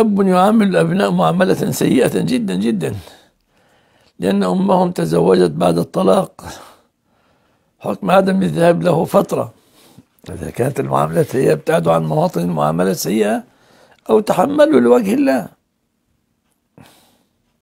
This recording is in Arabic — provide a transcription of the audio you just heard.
أب يعامل الأبناء معاملة سيئة جدا جدا لأن أمهم تزوجت بعد الطلاق حكم عدم الذهاب له فترة إذا كانت المعاملة سيئة ابتعدوا عن مواطن المعاملة السيئة أو تحملوا لوجه الله